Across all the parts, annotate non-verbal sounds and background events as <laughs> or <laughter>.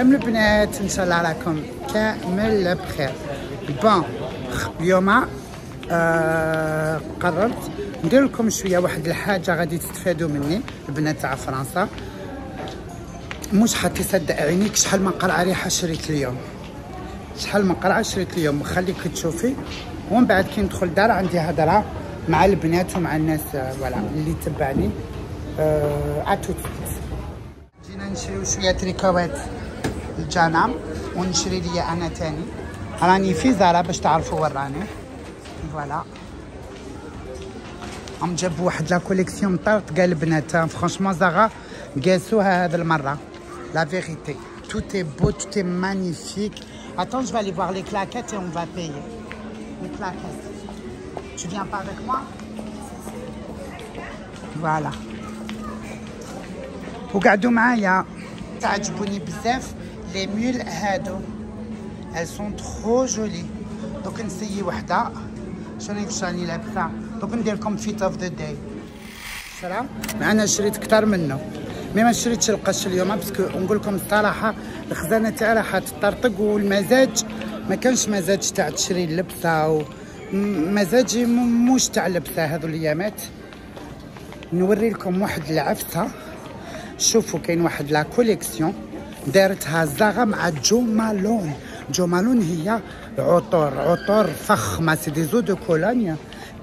كامل البنات ان شاء الله راكم كامل بخير بون اليوم آه قررت ندير لكم شويه واحد الحاجه غادي تستفادوا مني البنات تاع فرنسا مش حتى صدق عينيك شحال من قرعه ريحه شريت اليوم شحال من قرعه شريت اليوم خليك تشوفي ومن بعد كي ندخل الدار عندي هضره مع البنات ومع الناس فوالا آه، اللي تبعني آه عتوت جينا نشريو شويه تريكوات الجنم ونشري لي انا تاني راني في زارة باش تعرفوا وين راني فوالا هم جابوا واحد لا كوليكسيون طارت قال البنات فرانشمون زارا قاسوها هذه المره لا فيغيتي تو est بو تو est مانيفيك attends je vais aller voir les claquettes et on va payer les claquettes tu viens pas avec moi voilà وقعدوا معايا تعجبوني بزاف لي مول هادو elles sont trop jolies دوك نسيي وحده شنو كيفاش راني لابسه دوك ندير لكم فيت اوف ذا داي سلام معنا شريت كثر منه مي ما شريتش القش اليوم باسكو نقول لكم الصراحه الخزانه تاعي راح تطرطق والمزاج ما كانش مزاج تاع تشري اللبسه مزاجي موش تاع اللبسه هذو الايامات نوري لكم واحد العفسه شوفوا كاين واحد لا كوليكسيون دارتها هزاغه مع جو مالون جو مالون هي عطور عطور فخمه سي دي زو دو كولونيا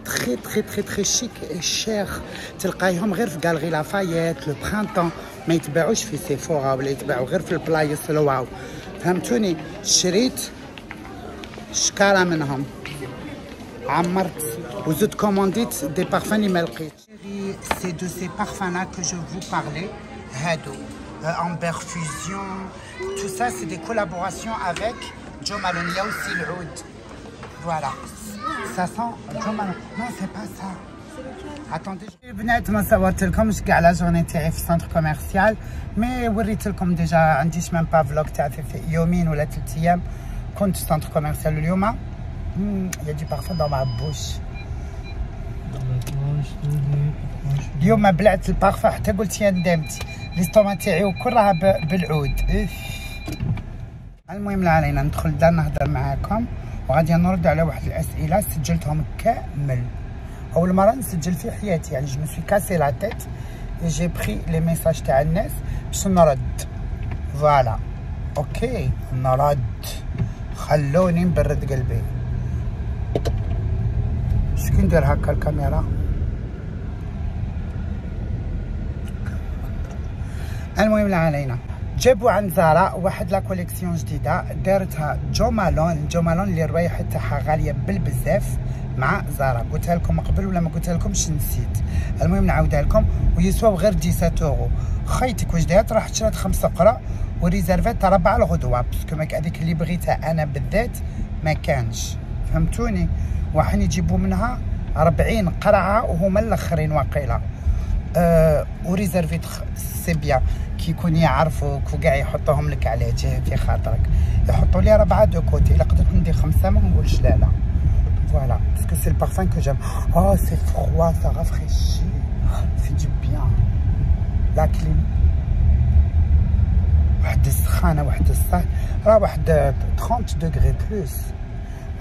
تخي تخي تخي تخي شيك شيخ تلقايهم غير في كالغي لافايت لو برانتون ما يتباعوش في سيفورا ولا يتباعو غير في البلايص الواو فهمتوني شريت شكاره منهم عمرت وزدت كومونديت دي بارفان اللي ما لقيتش سي دو سي بارفانا كو جو فو بارلي هادو euh, Fusion. Tout ça, c'est des collaborations avec Joe Malone. Il y a aussi le Oud, Voilà. Ça sent Joe Malone. Non, c'est pas ça. Attendez, je vais vous dire Comme je suis à la journée au Centre Commercial. Mais je vous déjà, je ne même pas vlog fait Yomin ou la TTM contre Centre Commercial Lyoma. Hmm, il y a du parfum dans ma bouche. اليوم بلعت البارفا حتى قلت يا ندمت ليستوما تاعي وكل راه بالعود المهم لا علينا ندخل للدار نهضر معاكم وغادي نرد على واحد الاسئله سجلتهم كامل اول مره نسجل في حياتي يعني جو مسوي كاسي لا تيت جي بري لي ميساج تاع الناس باش نرد فوالا اوكي نرد خلوني نبرد قلبي كي ندير هكا الكاميرا المهم لا علينا جابوا عند زارا واحد لا كوليكسيون جديده دارتها جو مالون جو مالون اللي الروايح تاعها غاليه بالبزاف مع زارا قلتها لكم قبل ولا ما قلتها لكمش نسيت المهم نعاودها لكم ويسواو غير 17 اورو خيتك واش دارت راحت شرات خمسة قرا وريزيرفات ربع الغدوه باسكو ماك هذيك اللي بغيتها انا بالذات ما كانش فهمتوني وحين يجيبوا منها 40 قرعه وهما الاخرين واقيلا أه وريزيرفي سي بيان كي يكون يعرفوك وكاع يحطوهم لك على جهه في خاطرك يحطوا لي ربعه دو كوتي الا قدرت ندير خمسه ما نقولش لا لا فوالا باسكو سي البارفان كو جام او سي فخوا سا رافريشي سي دي بيان لا كليم واحد السخانه واحد الصهد راه واحد 30 دوغري بلوس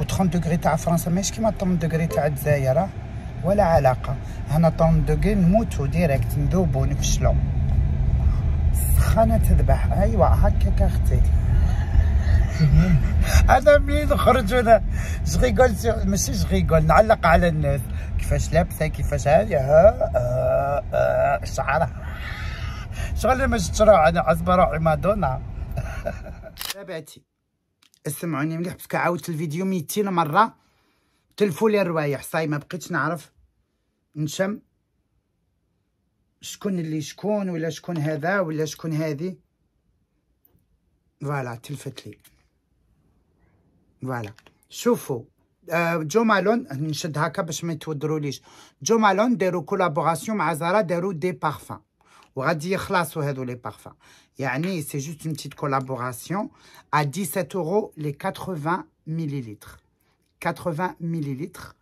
و30 دوغري تاع فرنسا ماشي كيما 30 دوغري تاع الجزائر ولا علاقه هنا 30 دوغري نموتو ديريكت نذوبو نفشلو السخانه تذبح ايوا هكاك اختي انا منين نخرج هنا جريغول ماشي جريغول نعلق على الناس كيفاش لابسه كيفاش هادي ها شعرها شغل ما روحي انا عزبه روحي مادونا تابعتي <laughs> اسمعوني مليح باسكو عاودت الفيديو 200 مره تلفوا لي الروايح صاي ما بقيتش نعرف نشم شكون اللي شكون ولا شكون هذا ولا شكون هذه فوالا تلفت لي فوالا شوفوا آه، جو مالون نشد هكا باش ما يتودروليش جو مالون داروا كولابوراسيون مع زارا داروا دي بارفان c'est juste une petite collaboration. À 17 euros, les 80 millilitres. 80 millilitres.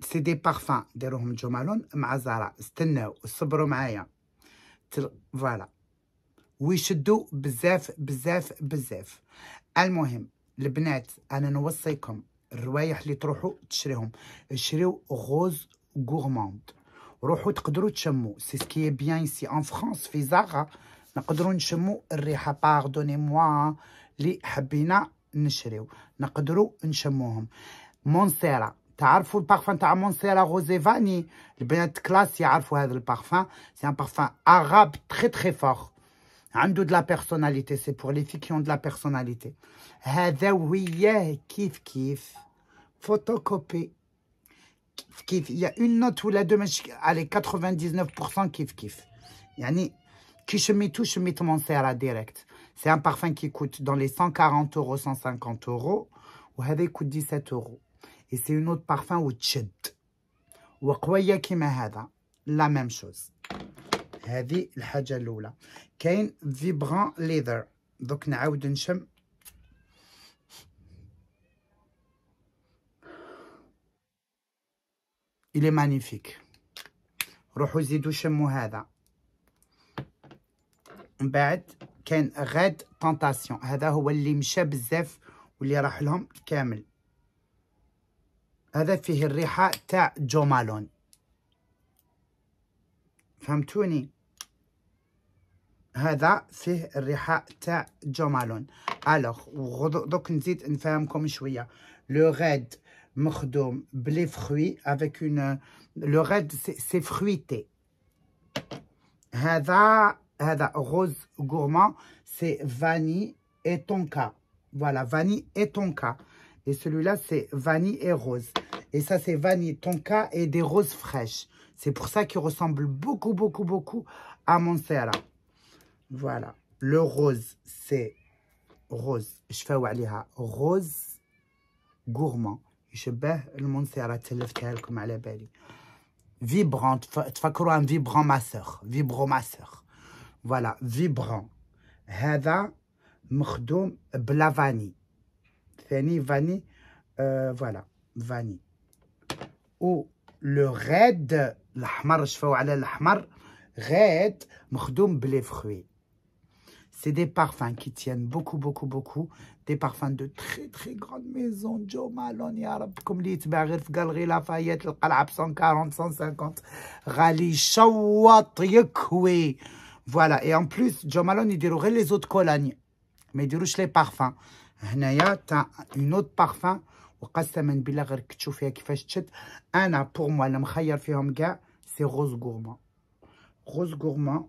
C'est des parfums. Voilà. Voilà. We should do bzef, bzef, bzef. vous mohim les je ananouassaykom. Rwayah je rose gourmande. C'est ce qui est bien ici en France, Fizarra. Nous avons une chemou, pardonnez-moi, qui est une Nous pouvons une chemou. Monceira. Tu as le parfum de Monceira rose et vanille. Il est bien classe, il y parfum. C'est un parfum arabe très très fort. Il a de la personnalité. C'est pour les filles qui ont de la personnalité. C'est pour les qui est de la personnalité. qui ont de il y a une note où la deux allez, 99% kiff kiff. Yani, qui je met tout, je mets tout à la directe. C'est un parfum qui coûte dans les 140 euros, 150 euros. Ou qui coûte 17 euros. Et c'est une autre parfum ou tchid. Ou La même chose. هذه الحاجه الاولى كاين فيبران ليذر دوك نعاود نشم إلى مانيفيك روحوا زيدوا شموا هذا من بعد كان غاد طونطاسيون هذا هو اللي مشى بزاف واللي راح لهم كامل هذا فيه الريحه تاع جو مالون فهمتوني هذا فيه الريحه تاع جو مالون الوغ دوك نزيد نفهمكم شويه لو غاد mordom, blé fruit, avec une... Le red, c'est fruité. Hada, hada, rose gourmand, c'est vanille et tonka. Voilà, vanille et tonka. Et celui-là, c'est vanille et rose. Et ça, c'est vanille, tonka et des roses fraîches. C'est pour ça qu'il ressemble beaucoup, beaucoup, beaucoup à mon serra. Voilà. Le rose, c'est rose. Je fais Waliha. Rose gourmand. يشبه المنصره تلفتها لكم على بالي فيبرون ان فيبرون ماسوغ فيبرون ماسوغ فوالا فيبرون هذا مخدوم بلا فاني ثاني فاني آه فوالا فاني و لو غاد الاحمر شفاو على الاحمر غاد مخدوم بلي فخوي C'est des parfums qui tiennent beaucoup, beaucoup, beaucoup. Des parfums de très, très grandes maisons. Joe Malone, comme les Tbarif, Galerie Lafayette, le Qalab 140, 150, Rally, Shawat, koué. Voilà. Et en plus, Joe Malone, il dirait les autres colognes. Mais il dirait les parfums. هنايا autre une Ou parfum. وقسما بالله غير كتشوف فيها كيفاش تشد انا pour moi, la مخير فيهم كاع c'est rose gourmand. Rose gourmand.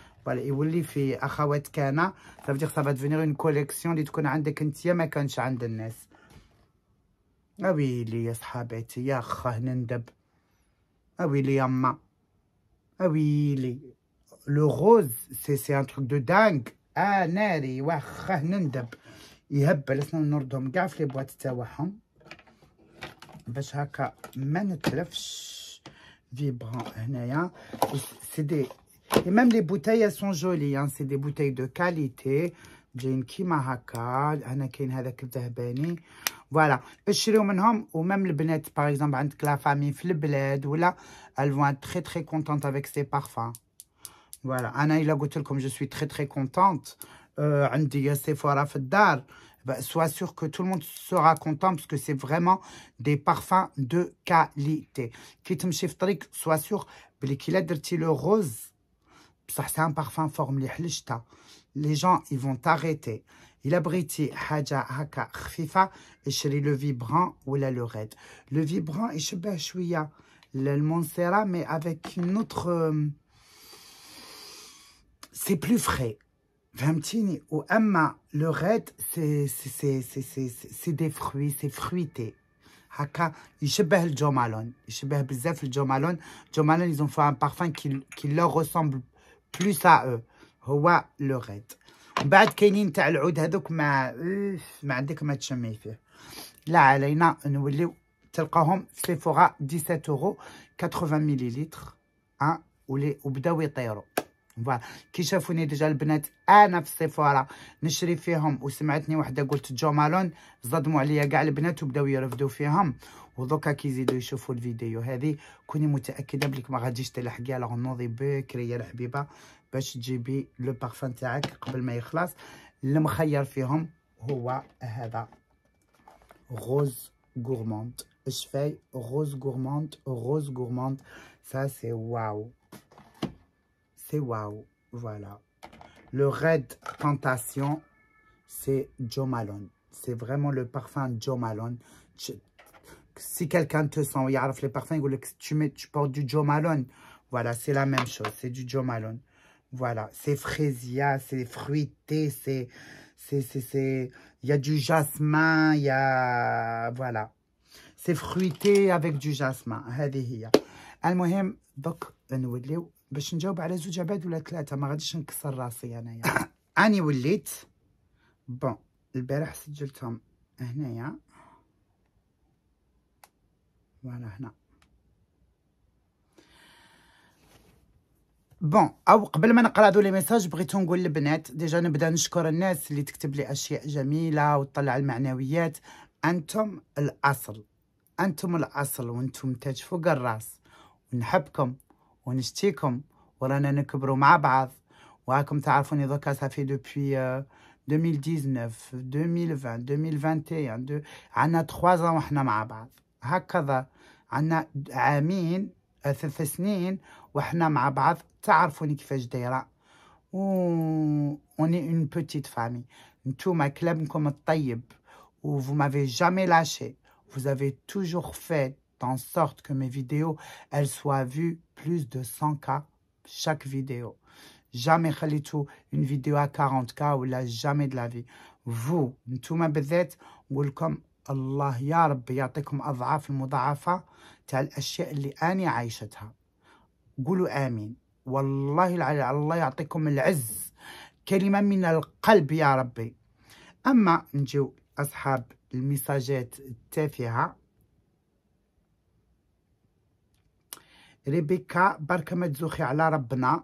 فوالا يولي في اخوات كانا صافي سافا ديفونيغ اون كوليكسيون اللي تكون عندك انت ما كانش عند الناس اويلي يا صحاباتي يا خا نندب اويلي يا اويلي لو غوز سي سي ان تروك دو دانك اه ناري واخا نندب يهبل اسنا نردهم كاع في لي بواط تاعهم باش هكا ما نتلفش فيبرون هنايا سي دي Et même les bouteilles, elles sont jolies. Hein. C'est des bouteilles de qualité. J'ai kima haka. Ana kain hadak dhabani. Voilà. Ou même les benettes, par exemple, avec la famille Flibled. Ou là, elles vont être très, très contentes avec ces parfums. Voilà. Ana il a comme je suis très, très contente. Euh, Andi à la d'ar. Ben, sois sûr que tout le monde sera content parce que c'est vraiment des parfums de qualité. Kitem Shiftrik, sois sûr, le rose, c'est un parfum forme. les gens ils vont t'arrêter il abrite حاجه هكا خفيفه vibrant لو فيبران ولا لو ريد لو فيبران mais avec une autre euh, c'est plus frais فهمتيني واما c'est c'est c'est سي سي C'est ils ont fait un parfum qui qui leur ressemble بلوس ا او هو لو غيد من بعد كاينين تاع العود هذوك ما إيه، ما عندك ما تشمي فيه لا علينا نوليو تلقاهم سيفورا 17 اورو 80 مليلتر ها ولي وبداو يطيروا فوالا كي شافوني ديجا البنات انا في السفاره نشري فيهم وسمعتني وحده قلت جو مالون صدموا عليا كاع البنات وبداو يرفدوا فيهم ودوكا كي يزيدوا يشوفوا الفيديو هذه كوني متاكده بلك ما غاديش تلحقي على غنوضي بكري يا الحبيبه باش تجيبي لو بارفان تاعك قبل ما يخلص المخير فيهم هو هذا غوز غورموند شفاي غوز غورموند غوز غورموند سا سي واو c'est waouh, voilà. Le Red Tentation, c'est Joe Malone. C'est vraiment le parfum Joe Malone. si quelqu'un te sent, il y a les parfums, il que tu, mets, tu portes du Joe Malone. Voilà, c'est la même chose, c'est du Joe Malone. Voilà, c'est fraisia, c'est fruité, c'est... c'est Il y a du jasmin, il y a... Voilà. C'est fruité avec du jasmin. donc un باش نجاوب على زوج عباد ولا ثلاثه ما غاديش نكسر راسي انايا يعني. <coughs> اني وليت بون البارح سجلتهم هنايا فوالا هنا بون او قبل ما نقرا هذو لي ميساج بغيت نقول للبنات ديجا نبدا نشكر الناس اللي تكتب لي اشياء جميله وتطلع المعنويات انتم الاصل انتم الاصل وانتم تاج فوق الراس ونحبكم ونشتيكم ورانا نكبروا مع بعض وراكم تعرفوني دوكا صافي دوبوي 2019 2020 2021 دو... عندنا 3 وحنا مع بعض هكذا عندنا عامين ثلاث سنين وحنا مع بعض تعرفوني كيفاش دايره و اوني اون بوتيت و vous m'avez jamais lâché vous avez toujours fait en sorte que mes vidéos, elles soient vues plus de 100K chaque vidéo. Jamais خليتوا une vidéo à 40K ou là jamais de la vie. Vous, نتوما بالذات نقولكم الله يا رب يعطيكم أضعاف المضاعفة تاع الأشياء اللي أنا عايشتها. قولوا آمين. والله العلي الله يعطيكم العز. كلمة من القلب يا ربي. أما نجيو أصحاب المساجات التافهة ريبيكا برك ما تزوخي على ربنا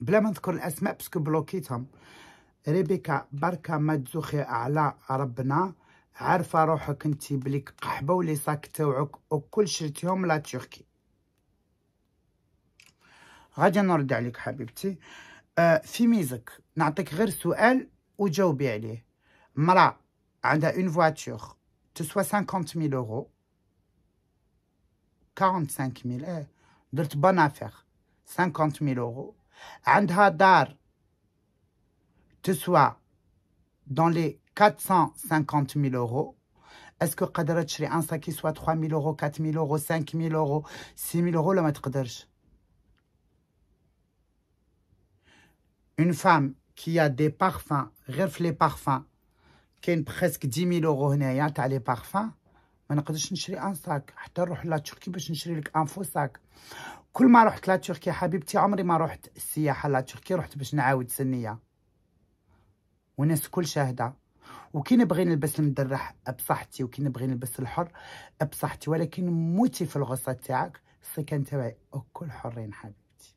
بلا ما نذكر الاسماء باسكو بلوكيتهم ريبيكا برك ما تزوخي على ربنا عارفه روحك انت بليك قحبه ولي صاك تاوعك وكل شريتيهم لا تركي غادي نرد عليك حبيبتي آه في ميزك نعطيك غير سؤال وجاوبي عليه مرا عندها اون فواتور تسوى 50000 ميل اورو 45 000 ايه درت affaire. 50 000 اورو عندها دار تسوى دون لي 450 000 اورو اسكو قادره تشري ان ساكي سوا 000 اورو 000 اورو euros, اورو 000 اورو ولا ما تقدرش une femme qui a des parfums غير في لي parfums كاين بريسك 10000 اورو هنايا les parfums ما نقدرش نشري انساك حتى نروح لتركيا باش نشري لك انفوساك كل ما رحت لتركيا حبيبتي عمري ما رحت السياحه لتركيا رحت باش نعاود سنيه وناس كل شاهده وكي نبغي نلبس المدرح بصحتي وكي نبغي نلبس الحر بصحتي ولكن موتي في الغصه تاعك السكن تاعي وكل حرين حبيبتي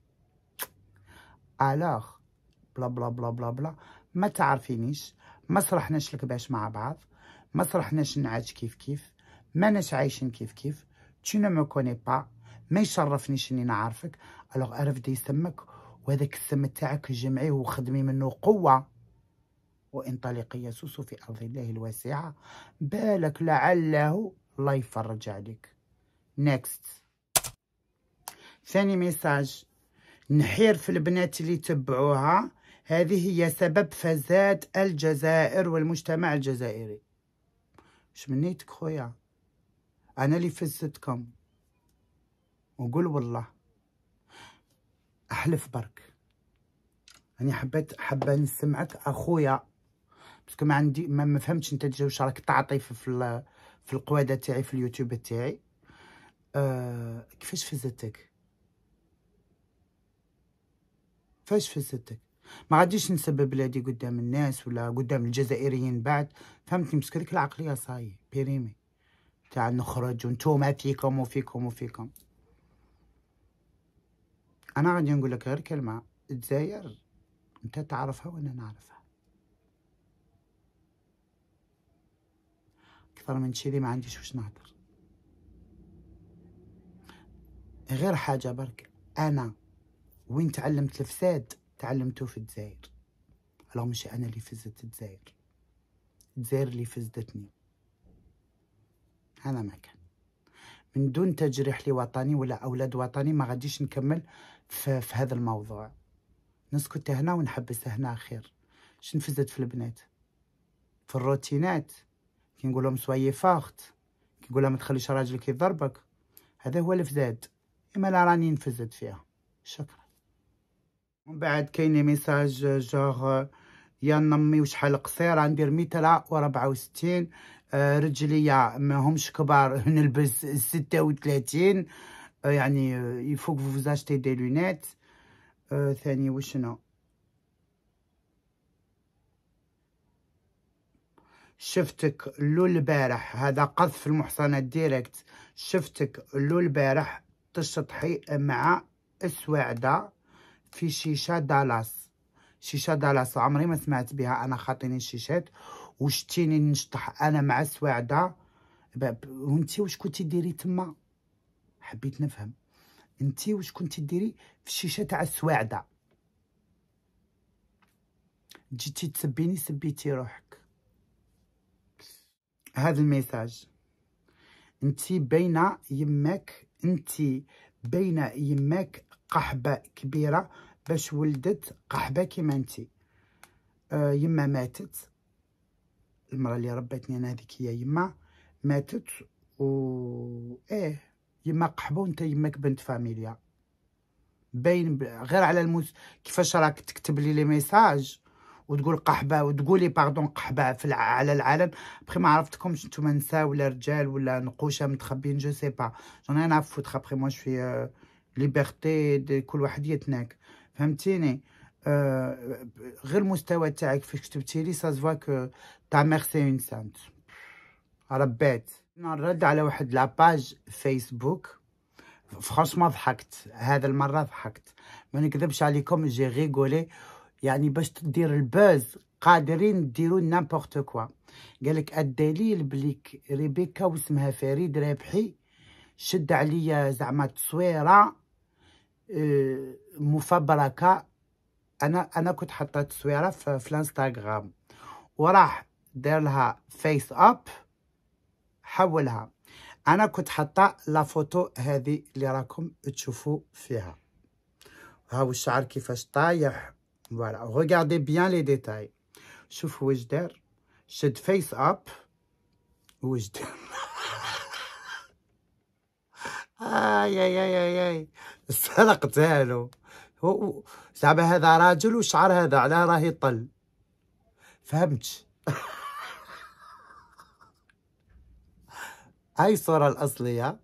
الوغ بلا بلا بلا بلا بلا ما تعرفينيش ما صرحناش باش مع بعض ما صرحناش نعاج كيف كيف ماناش عايشين كيف كيف tu نو مو كوني با ما يشرفنيش اني نعرفك الوغ اعرف دي سمك وهذاك السم تاعك جمعيه وخدمي منه قوه وانطلق يسوس في ارض الله الواسعه بالك لعله الله يفرج عليك نيكست ثاني ميساج نحير في البنات اللي تبعوها هذه هي سبب فزاد الجزائر والمجتمع الجزائري مش منيتك خويا أنا اللي فزتكم وقول والله أحلف برك أنا حبيت حابة نسمعك أخويا باسكو ما عندي ما مفهمتش انت واش راك تعطي في في, في القواده تاعي في اليوتيوب تاعي آه كيفاش فزتك فاش فزتك ما غاديش نسبب بلادي قدام الناس ولا قدام الجزائريين بعد فهمتني مسكرك العقليه صاي بيريمي تعال نخرج ما فيكم وفيكم وفيكم انا غادي نقول لك غير كلمه تزاير انت تعرفها وانا نعرفها اكثر من شي ما عنديش واش نهضر غير حاجه برك انا وين تعلمت الفساد تعلمته في الجزائر لو مش انا اللي فزت الجزائر الجزائر اللي فزتني هذا ما كان من دون تجريح لوطني ولا أولاد وطني ما غاديش نكمل في, في هذا الموضوع نسكت هنا ونحبس هنا خير شنفزت في البنات في الروتينات كي نقول لهم سويي فاخت كي نقول ما تخليش راجلك يضربك هذا هو الفزاد اما لا راني نفزت فيها شكرا ومن بعد كاين ميساج جوغ يا نمي وشحال قصيره ندير متر و64 آه، رجليا ماهمش كبار نلبس 36 آه، يعني يفوق فوز اشتي دي لونات آه، ثاني وشنو شفتك لو البارح هذا قذف المحصنات ديريكت شفتك لو البارح تشطحي مع السواعده في شيشه دالاس شيشه دالاس عمري ما سمعت بها انا خاطيني الشيشات وشتيني نشطح انا مع سواعده وانت واش كنتي ديري تما حبيت نفهم انت واش كنتي ديري في الشيشه تاع السواعده جيتي تسبيني سبيتي روحك هذا الميساج انت باينه يماك انت باينه يماك قحبه كبيره باش ولدت قحبه كيما انت آه يما ماتت المراه اللي ربتني انا هذيك هي يما ماتت و ايه يما قحبو وانت يماك بنت فاميليا باين غير على المس كيفاش راك تكتب لي لي ميساج وتقول قحبه وتقولي باردون قحبه في الع... على العالم بخي ما عرفتكمش نتوما نساء ولا رجال ولا نقوشه متخبين جو سي با جون انا فوت ابخي مو شوي ليبرتي كل واحد يتناك فهمتيني آه غير المستوى تاعك فاش كتبتي لي سازفوا كو تا ميغ سي اون سانت ربيت نرد على واحد لاباج فيسبوك ما ضحكت هذا المره ضحكت ما نكذبش عليكم جي ريغولي يعني باش تدير البوز قادرين ديروا نامبورت كوا قالك الدليل بليك ريبيكا واسمها فريد رابحي شد عليا زعما تصويره إيه، مفبركه انا انا كنت حاطه تصويره في, في الانستغرام وراح دار لها فيس اب حولها انا كنت حاطه لا فوتو هذه اللي راكم تشوفوا فيها هاو الشعر كيفاش طايح فوالا ريغاردي بيان لي ديتاي شوفوا واش دار شد فيس اب واش دار <laughs> اي اي اي اي, آي. سرقتها له زعما هذا راجل وشعر هذا علاه راهي طل فهمت <laughs> هاي الصورة الأصلية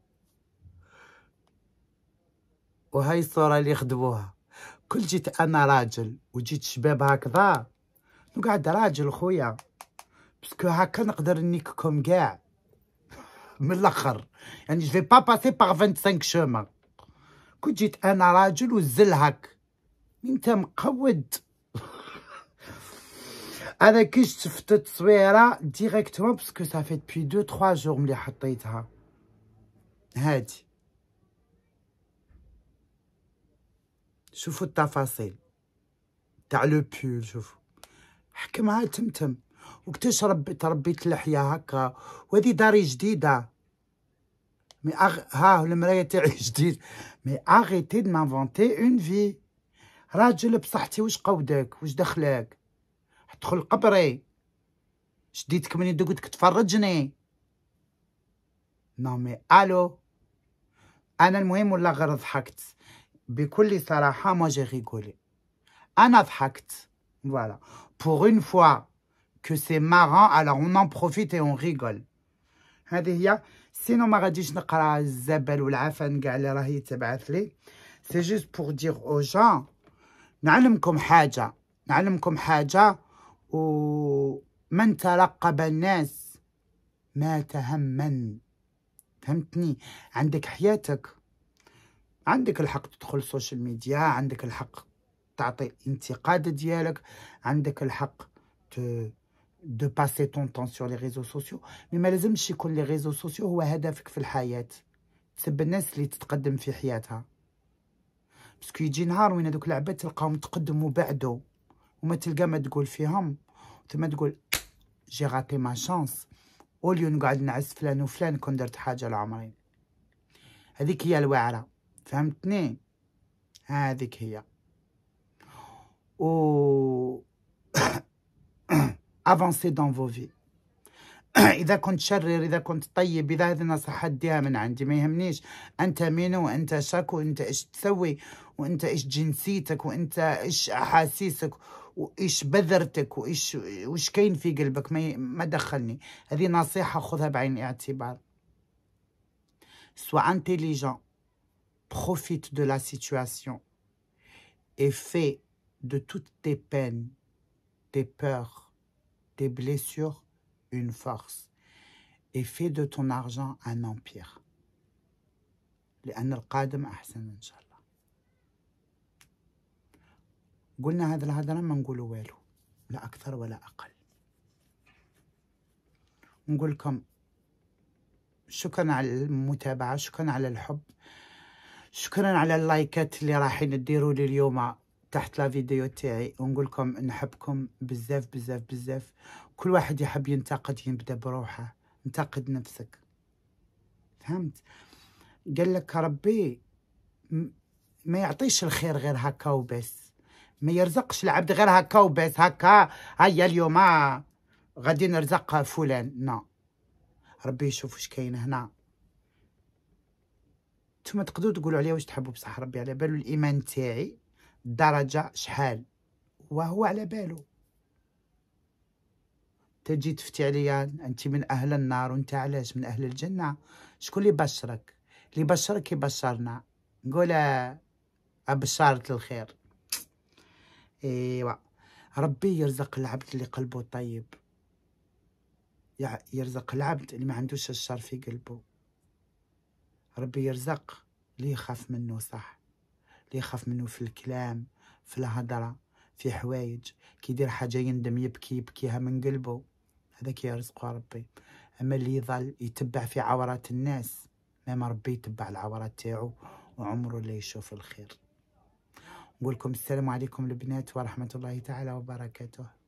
وهاي الصورة اللي خدموها كل جيت أنا راجل وجيت شباب هكذا نقعد راجل خويا بسكو هكا نقدر نيككم قاع من الاخر يعني جو با باسي باغ 25 شومان كنت جيت انا راجل وزل هاك انت مقود انا كي شفت التصويره ديريكتومون باسكو صافي دوبوي دو تخوا جور ملي حطيتها هادي شوفوا التفاصيل تاع لو بول شوفوا حكمها تمتم وكتشرب تربيت اللحيه هكا وهذه داري جديده مي أغ... ها المرايه تاعي <laughs> جديد مي اغيتي دو مانفونتي اون في راجل بصحتي واش قودك واش دخلك تدخل قبري شديتك من يدك قلتك تفرجني مي الو انا المهم ولا غير ضحكت بكل صراحه ما جي ريغولي انا ضحكت فوالا بوغ اون فوا que c'est marrant alors on en profite et on rigole هذه هي سينو ما غاديش نقرا الزبل والعفن كاع اللي راهي تبعث لي سي جوست بور دير او جون نعلمكم حاجه نعلمكم حاجه ومن ترقب الناس مات هما فهمتني عندك حياتك عندك الحق تدخل السوشيال ميديا عندك الحق تعطي انتقاد ديالك عندك الحق تـ دو passer طون طون sur لي ريزو سوسيو مي ما لازمش يكون لي ريزو سوسيو هو هدفك في الحياه تسب الناس اللي تتقدم في حياتها باسكو يجي نهار وين هذوك العباد تلقاهم تقدموا بعدو وما تلقى ما تقول فيهم ثم تقول جي غاتي ما شانس اوليو نقعد نعس فلان وفلان كون درت حاجه لعمري هذيك هي الوعره فهمتني هذيك هي و افونسي دون فو في اذا كنت شرير اذا كنت طيب اذا هذه النصيحات ديها من عندي ما يهمنيش انت مين وانت شاك وانت ايش تسوي وانت ايش جنسيتك وانت ايش احاسيسك وايش بذرتك وايش وش كاين في قلبك ما, ما دخلني هذه نصيحه خذها بعين الاعتبار سوا انتيليجون بروفيت دو لا سيتواسيون اي في دو توت تي بين تي بور tes blessures une force et fais de ton argent un empire. لأن القادم أحسن إن شاء الله قلنا هذا الهدرة ما نقولوا والو لا أكثر ولا أقل نقولكم شكرا على المتابعة شكرا على الحب شكرا على اللايكات اللي رايحين تديروا لي اليوم تحت لا فيديو تاعي ونقول لكم نحبكم بزاف بزاف بزاف كل واحد يحب ينتقد ينبدا بروحه انتقد نفسك فهمت قال لك ربي ما يعطيش الخير غير هكا وبس ما يرزقش العبد غير هكا وبس هكا هيا اليوم آه، غادي نرزق فلان نو ربي يشوف واش كاين هنا نتوما تقدروا تقولوا عليا واش تحبوا بصح ربي على بالو الايمان تاعي درجة شحال وهو على باله تجي تفتي عليا انت من اهل النار وانت علاش من اهل الجنه شكون اللي بشرك اللي بشرك يبشرنا نقول ابشرت الخير ايوا ربي يرزق العبد اللي قلبه طيب يرزق العبد اللي ما عندوش الشر في قلبه ربي يرزق اللي يخاف منه صح اللي يخاف منه في الكلام في الهضرة في حوايج كيدير حاجة يندم يبكي يبكيها من قلبه هذا يرزقه ربي اما اللي يظل يتبع في عورات الناس ما ربي يتبع العورات تاعو وعمره لا يشوف الخير نقول لكم السلام عليكم البنات ورحمة الله تعالى وبركاته